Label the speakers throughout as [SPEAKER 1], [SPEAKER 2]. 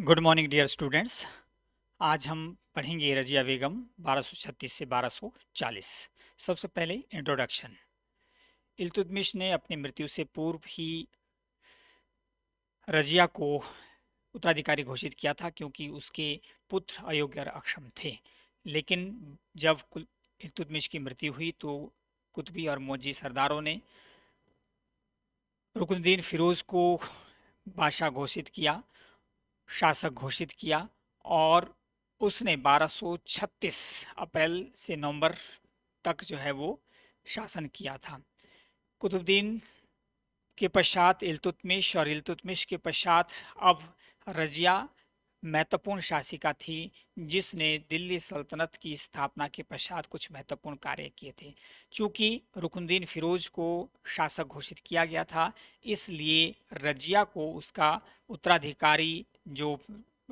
[SPEAKER 1] Good morning dear students आज हम पढ़ेंगे रजिया बेगम 1236 से 1240 सबसे पहले इंट्रोडक्शन इल्तुतमिश ने अपनी मृत्यु से पूर्व ही रजिया को उत्तराधिकारी घोषित किया था क्योंकि उसके पुत्र अयोग्य और अक्षम थे लेकिन जब इल्तुतमिश की मृत्यु हुई तो कुतबी और मोजी सरदारों ने रुकनुद्दीन फिरोज़ को बादशाह घोषित किया शासक घोषित किया और उसने 1236 अप्रैल से नवंबर तक जो है वो शासन किया था कुतुबुद्दीन के पश्चात इलतुतमिश और इल्तुतमिश के पश्चात अब रजिया महत्वपूर्ण शासिका थी जिसने दिल्ली सल्तनत की स्थापना के पश्चात कुछ महत्वपूर्ण कार्य किए थे चूँकि रुकनुद्दीन फिरोज को शासक घोषित किया गया था इसलिए रजिया को उसका उत्तराधिकारी जो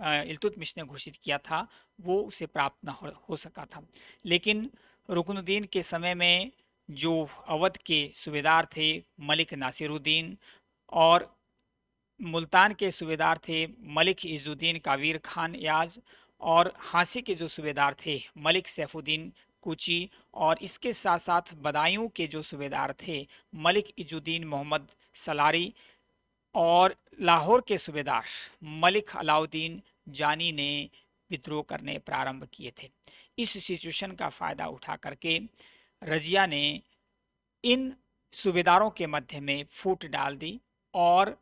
[SPEAKER 1] इल्तुतमिश ने घोषित किया था वो उसे प्राप्त न हो, हो सका था लेकिन रुकनुद्दीन के समय में जो अवध के सूबेदार थे मलिक नासिरुद्दीन और मुल्तान के सूबेदार थे मलिक इजुद्दीन कावीर खान याज और हांसी के जो सूबेदार थे मलिक सैफुद्दीन कुची और इसके साथ साथ बदायूं के जो सूबेदार थे मलिक इजुद्दीन मोहम्मद सलारी और लाहौर के सूबेदार मलिक अलाउद्दीन जानी ने विद्रोह करने प्रारंभ किए थे इस सिचुएशन का फ़ायदा उठा करके रजिया ने इन सूबेदारों के मध्य में फूट डाल दी और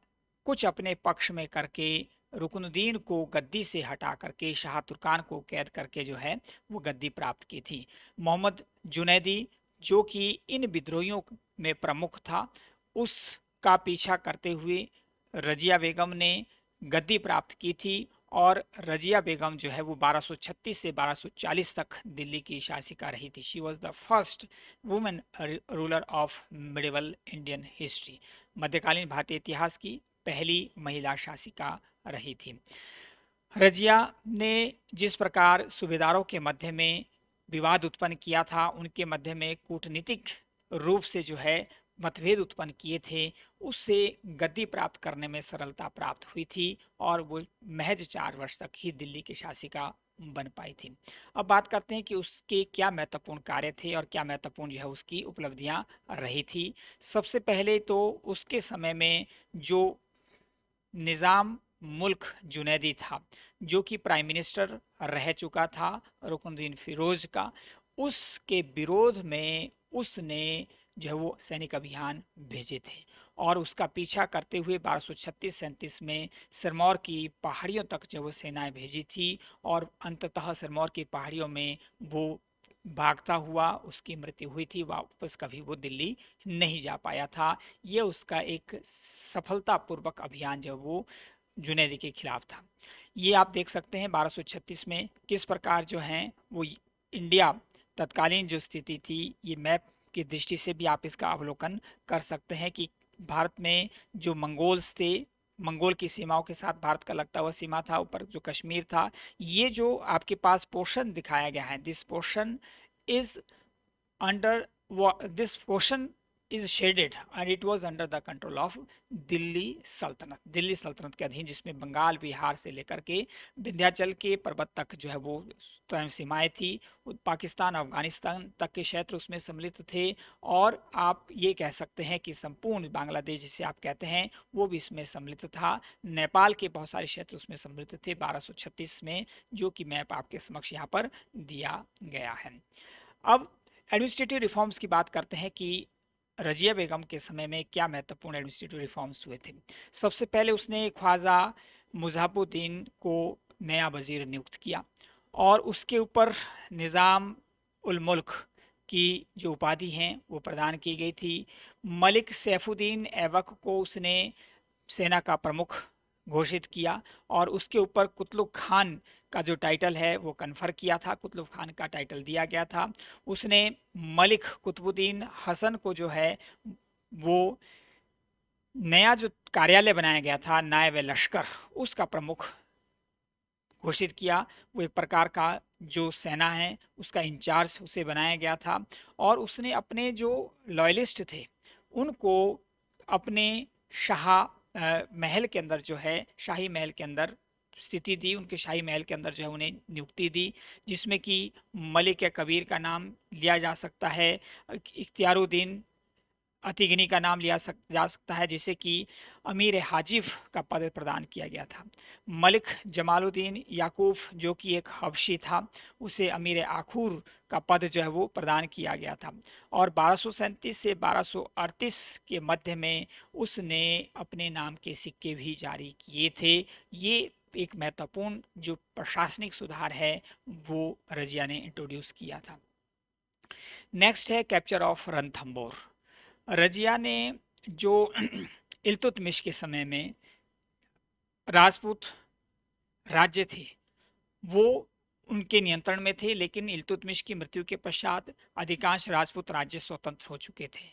[SPEAKER 1] कुछ अपने पक्ष में करके रुकनुद्दीन को गद्दी से हटा करके शाह तुर्कान को कैद करके जो है वो गद्दी प्राप्त की थी मोहम्मद जुनेदी जो कि इन विद्रोहियों में प्रमुख था उस का पीछा करते हुए रजिया बेगम ने गद्दी प्राप्त की थी और रजिया बेगम जो है वो 1236 से 1240 तक दिल्ली की शासिका रही थी she was the first women ruler of medieval Indian history मध्यकालीन भारतीय इतिहास की पहली महिला शासिका रही थी रजिया ने जिस प्रकार सूबेदारों के मध्य में विवाद उत्पन्न किया था उनके मध्य में कूटनीतिक रूप से जो है मतभेद उत्पन्न किए थे उससे गद्दी प्राप्त करने में सरलता प्राप्त हुई थी और वो महज चार वर्ष तक ही दिल्ली की शासिका बन पाई थी अब बात करते हैं कि उसके क्या महत्वपूर्ण कार्य थे और क्या महत्वपूर्ण जो है उसकी उपलब्धियां रही थी सबसे पहले तो उसके समय में जो निज़ाम मुल्क जुनेदी था जो कि प्राइम मिनिस्टर रह चुका था रुकनुद्दीन फिरोज का उसके विरोध में उसने जो है वो सैनिक अभियान भेजे थे और उसका पीछा करते हुए बारह सौ छत्तीस में सिरमौर की पहाड़ियों तक जो वो सेनाएं भेजी थी और अंततः सिरमौर की पहाड़ियों में वो भागता हुआ उसकी मृत्यु हुई थी वापस कभी वो दिल्ली नहीं जा पाया था ये उसका एक सफलतापूर्वक अभियान जो वो जुनेदी के खिलाफ था ये आप देख सकते हैं बारह में किस प्रकार जो हैं वो इंडिया तत्कालीन जो स्थिति थी ये मैप की दृष्टि से भी आप इसका अवलोकन कर सकते हैं कि भारत में जो मंगोल्स थे मंगोल की सीमाओं के साथ भारत का लगता हुआ सीमा था ऊपर जो कश्मीर था ये जो आपके पास पोर्शन दिखाया गया है this portion is under this portion is shaded and it was under the control of Delhi Sultanat Delhi सल्तनत के अधीन जिसमें बंगाल बिहार से लेकर के विंध्याचल के पर्वत तक जो है वो स्वयं सीमाएं थी पाकिस्तान अफगानिस्तान तक के क्षेत्र उसमें सम्मिलित थे और आप ये कह सकते हैं कि संपूर्ण बांग्लादेश जिसे आप कहते हैं वो भी इसमें सम्मिलित था नेपाल के बहुत सारे क्षेत्र उसमें सम्मिलित थे बारह में जो कि मैप आपके समक्ष यहाँ पर दिया गया है अब एडमिनिस्ट्रेटिव रिफॉर्म्स की बात करते हैं कि रजिया बेगम के समय में क्या महत्वपूर्ण एडमिनिस्ट्रेटिव रिफॉर्म्स हुए थे सबसे पहले उसने ख्वाजा मुजहबुद्दीन को नया वजीर नियुक्त किया और उसके ऊपर निज़ाम उलमुल्क की जो उपाधि हैं वो प्रदान की गई थी मलिक सैफुद्दीन ऐबक को उसने सेना का प्रमुख घोषित किया और उसके ऊपर कुतलुब खान का जो टाइटल है वो कन्फर किया था कुतलुब खान का टाइटल दिया गया था उसने मलिक कुतुबुद्दीन हसन को जो है वो नया जो कार्यालय बनाया गया था नायब लश्कर उसका प्रमुख घोषित किया वो एक प्रकार का जो सेना है उसका इंचार्ज उसे बनाया गया था और उसने अपने जो लॉयलिस्ट थे उनको अपने शाह महल के अंदर जो है शाही महल के अंदर स्थिति दी उनके शाही महल के अंदर जो है उन्हें नियुक्ति दी जिसमें कि मलिक या कबीर का नाम लिया जा सकता है इख्तियारुद्दीन अतिगिनी का नाम लिया सक, जा सकता है जिसे कि अमीर हाजिफ का पद प्रदान किया गया था मलिक जमालुद्दीन याकूफ जो कि एक हबशी था उसे अमीर आखूर का पद जो है वो प्रदान किया गया था और बारह से बारह के मध्य में उसने अपने नाम के सिक्के भी जारी किए थे ये एक महत्वपूर्ण जो प्रशासनिक सुधार है वो रजिया ने इंट्रोड्यूस किया था नेक्स्ट है कैप्चर ऑफ रणथम्बोर रजिया ने जो इल्तुतमिश के समय में राजपूत राज्य थे वो उनके नियंत्रण में थे लेकिन इल्तुतमिश की मृत्यु के पश्चात अधिकांश राजपूत राज्य स्वतंत्र हो चुके थे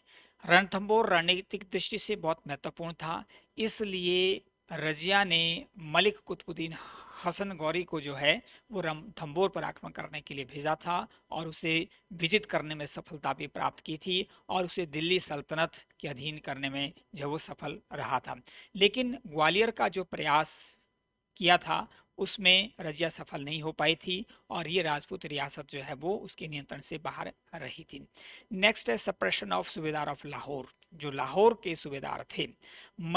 [SPEAKER 1] रणथंबोर रणनीतिक दृष्टि से बहुत महत्वपूर्ण था इसलिए रजिया ने मलिक कुतुबुद्दीन हसन गौरी को जो है वो रम थम्बोर पर आक्रमण करने के लिए भेजा था और उसे विजित करने में सफलता भी प्राप्त की थी और उसे दिल्ली सल्तनत के अधीन करने में जो वो सफल रहा था लेकिन ग्वालियर का जो प्रयास किया था उसमें रजिया सफल नहीं हो पाई थी और ये राजपूत रियासत जो है वो उसके नियंत्रण से बाहर रही थी नेक्स्ट है suppression of subedar of Lahore जो लाहौर के सूबेदार थे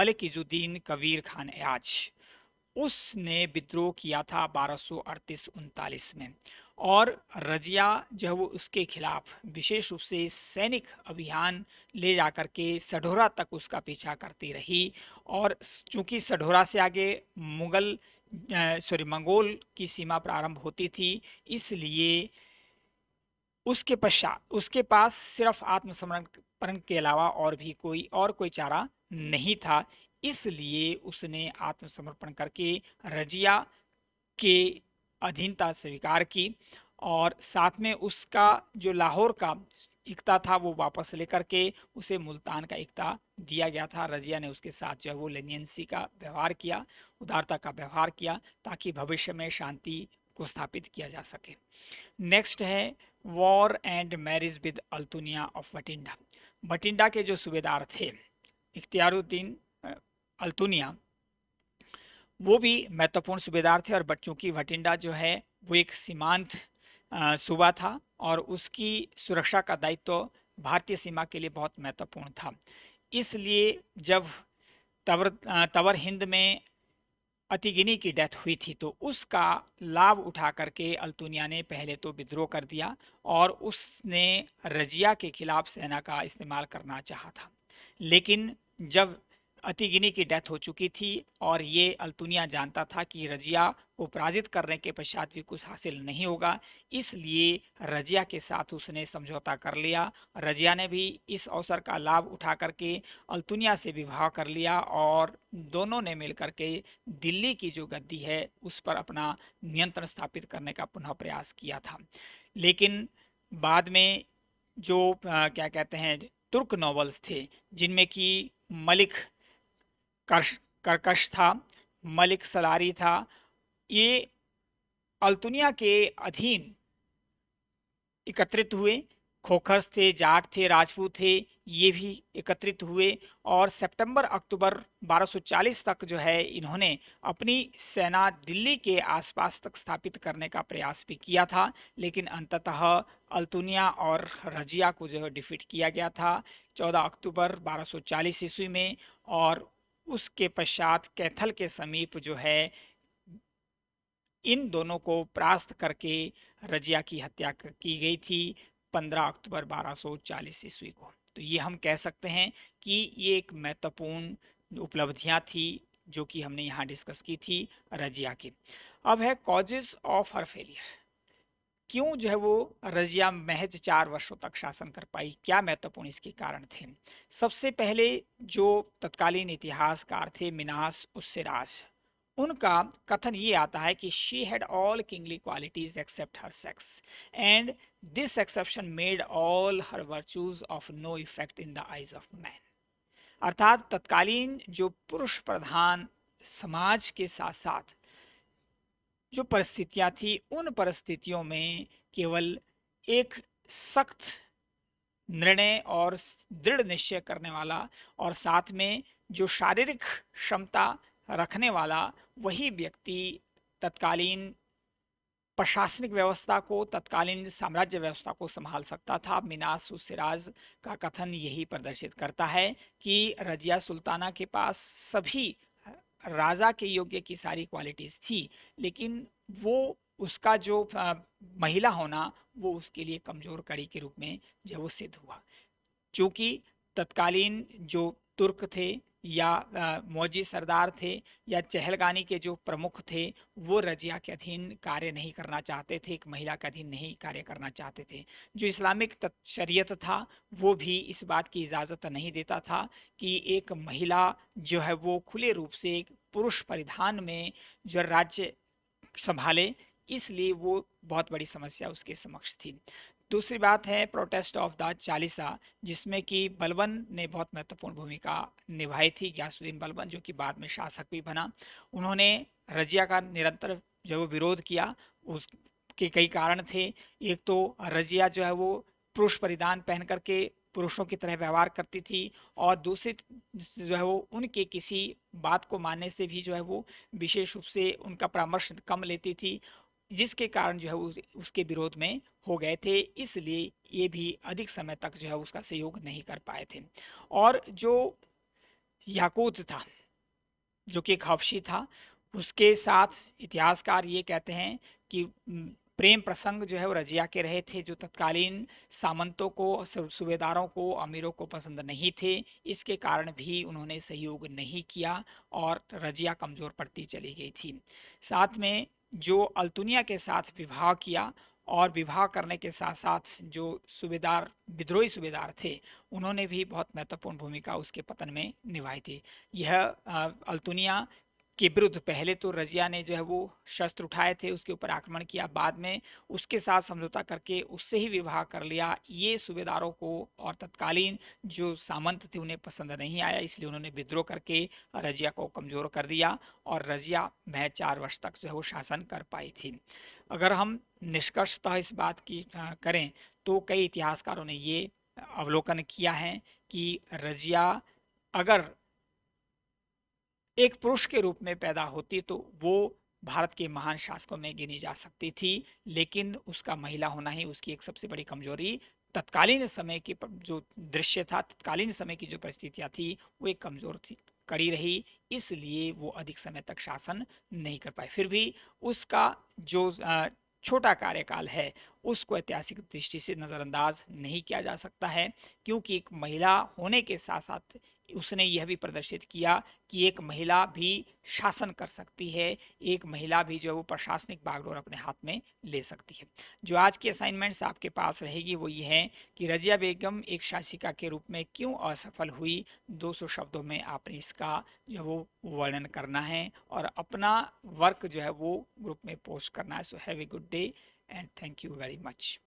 [SPEAKER 1] मलिक इजुद्दीन कबीर खान एयाज उसने विद्रोह किया था बारह सौ में और रजिया जो है वो उसके खिलाफ विशेष रूप से सैनिक अभियान ले जा कर के सढोरा तक उसका पीछा करती रही और चूंकि सढोरा से आगे मुगल सॉरी मंगोल की सीमा प्रारंभ होती थी इसलिए उसके पश्चात उसके पास सिर्फ आत्मसमर्पण के अलावा और भी कोई और कोई चारा नहीं था इसलिए उसने आत्मसमर्पण करके रजिया के अधीनता स्वीकार की और साथ में उसका जो लाहौर का इकता था वो वापस लेकर के उसे मुल्तान का इकता दिया गया था रजिया ने उसके साथ जो है वो लेनियंसी का व्यवहार किया उदारता का व्यवहार किया ताकि भविष्य में शांति को स्थापित किया जा सके नेक्स्ट है war and marriage with Altunia of Bathinda Bathinda के जो सूबेदार थे इख्तियारुद्दीन अल्तुनिया वो भी महत्वपूर्ण सूबेदार थे और बच्चों की भटिंडा जो है वो एक सीमांत सूबा था और उसकी सुरक्षा का दायित्व तो भारतीय सीमा के लिए बहुत महत्वपूर्ण था इसलिए जब तवर तवर हिंद में अतिगिनी की डेथ हुई थी तो उसका लाभ उठा करके अल्तुनिया ने पहले तो विद्रोह कर दिया और उसने रजिया के खिलाफ सेना का इस्तेमाल करना चाहा था लेकिन जब अतिगिनी की डेथ हो चुकी थी और ये अल्तुनिया जानता था कि रजिया को पराजित करने के पश्चात भी कुछ हासिल नहीं होगा इसलिए रजिया के साथ उसने समझौता कर लिया रजिया ने भी इस अवसर का लाभ उठा करके अल्तुनिया से विवाह कर लिया और दोनों ने मिलकर के दिल्ली की जो गद्दी है उस पर अपना नियंत्रण स्थापित करने का पुनः प्रयास किया था लेकिन बाद में जो आ, क्या कहते हैं तुर्क नॉवल्स थे जिनमें कि मलिक करकश था मलिक सलारी था ये अल्तुनिया के अधीन एकत्रित हुए खोखर्स थे जाट थे राजपूत थे ये भी एकत्रित हुए और सितंबर अक्टूबर 1240 तक जो है इन्होंने अपनी सेना दिल्ली के आसपास तक स्थापित करने का प्रयास भी किया था लेकिन अंततः अल्तुनिया और रजिया को जो है डिफीट किया गया था 14 अक्टूबर 1240 ईस्वी में और उसके पश्चात कैथल के समीप जो है इन दोनों को परास्त करके रजिया की हत्या की गई थी 15 अक्टूबर 1240 ईस्वी को तो ये हम कह सकते हैं कि ये एक महत्वपूर्ण उपलब्धियां थी जो कि हमने यहाँ डिस्कस की थी रजिया की अब है कॉजेज ऑफ हर फेलियर क्यों जो है वो रजिया महज चार वर्षों तक शासन कर पाई क्या महत्वपूर्ण इसके कारण थे सबसे पहले जो तत्कालीन इतिहासकार थे मिनास उसेराज उनका कथन ये आता है कि she had all kingly qualities except her sex and this exception made all her virtues of no effect in the eyes of man अर्थात तत्कालीन जो पुरुष प्रधान समाज के साथ साथ जो परिस्थितियाँ थी उन परिस्थितियों में केवल एक सख्त निर्णय और दृढ़ निश्चय करने वाला और साथ में जो शारीरिक क्षमता रखने वाला वही व्यक्ति तत्कालीन प्रशासनिक व्यवस्था को तत्कालीन साम्राज्य व्यवस्था को संभाल सकता था मीनास सिराज का कथन यही प्रदर्शित करता है कि रजिया सुल्ताना के पास सभी राजा के योग्य की सारी क्वालिटीज़ थी लेकिन वो उसका जो महिला होना वो उसके लिए कमज़ोर कड़ी के रूप में जो वो सिद्ध हुआ क्योंकि तत्कालीन जो तुर्क थे या मौजी सरदार थे या चहलगानी के जो प्रमुख थे वो रजिया के अधीन कार्य नहीं करना चाहते थे एक महिला के अधीन नहीं कार्य करना चाहते थे जो इस्लामिक शरीयत था वो भी इस बात की इजाज़त नहीं देता था कि एक महिला जो है वो खुले रूप से एक पुरुष परिधान में जो राज्य संभाले इसलिए वो बहुत बड़ी समस्या उसके समक्ष थी दूसरी बात है प्रोटेस्ट ऑफ द चालीसा जिसमें कि बलवन ने बहुत महत्वपूर्ण भूमिका निभाई थी ग्यासुद्दीन बलवन जो कि बाद में शासक भी बना उन्होंने रजिया का निरंतर जो वो विरोध किया उसके कई कारण थे एक तो रजिया जो है वो पुरुष परिधान पहन करके पुरुषों की तरह व्यवहार करती थी और दूसरी जो है वो उनके किसी बात को मानने से भी जो है वो विशेष रूप से उनका परामर्श कम लेती थी जिसके कारण जो है उस, उसके विरोध में हो गए थे इसलिए ये भी अधिक समय तक जो है उसका सहयोग नहीं कर पाए थे और जो याकूत था जो कि एक था उसके साथ इतिहासकार ये कहते हैं कि प्रेम प्रसंग जो है वो रजिया के रहे थे जो तत्कालीन सामंतों को सूबेदारों को अमीरों को पसंद नहीं थे इसके कारण भी उन्होंने सहयोग नहीं किया और रजिया कमज़ोर पड़ती चली गई थी साथ में जो अल्तुनिया के साथ विवाह किया और विवाह करने के साथ साथ जो सूबेदार विद्रोही सूबेदार थे उन्होंने भी बहुत महत्वपूर्ण भूमिका उसके पतन में निभाई थी यह अल्तुनिया के विरुद्ध पहले तो रजिया ने जो है वो शस्त्र उठाए थे उसके ऊपर आक्रमण किया बाद में उसके साथ समझौता करके उससे ही विवाह कर लिया ये सूबेदारों को और तत्कालीन जो सामंत थे उन्हें पसंद नहीं आया इसलिए उन्होंने विद्रोह करके रजिया को कमज़ोर कर दिया और रजिया मह चार वर्ष तक जो है वो शासन कर पाई थी अगर हम निष्कर्षतः इस बात की करें तो कई इतिहासकारों ने ये अवलोकन किया है कि रजिया अगर एक पुरुष के रूप में पैदा होती तो वो भारत के महान शासकों में गिनी जा सकती थी लेकिन उसका महिला होना ही उसकी एक सबसे बड़ी कमजोरी तत्कालीन समय की जो दृश्य था तत्कालीन समय की जो परिस्थितियाँ थी वो एक कमजोर थी करी रही इसलिए वो अधिक समय तक शासन नहीं कर पाए फिर भी उसका जो छोटा कार्यकाल है उसको ऐतिहासिक दृष्टि से नज़रअंदाज नहीं किया जा सकता है क्योंकि एक महिला होने के साथ साथ उसने यह भी प्रदर्शित किया कि एक महिला भी शासन कर सकती है एक महिला भी जो है वो प्रशासनिक बागडोर अपने हाथ में ले सकती है जो आज की असाइनमेंट्स आपके पास रहेगी वो ये है कि रजिया बेगम एक शासिका के रूप में क्यों असफल हुई 200 शब्दों में आपने इसका जो वो वर्णन करना है और अपना वर्क जो है वो ग्रुप में पोस्ट करना है so have a good day and thank you very much.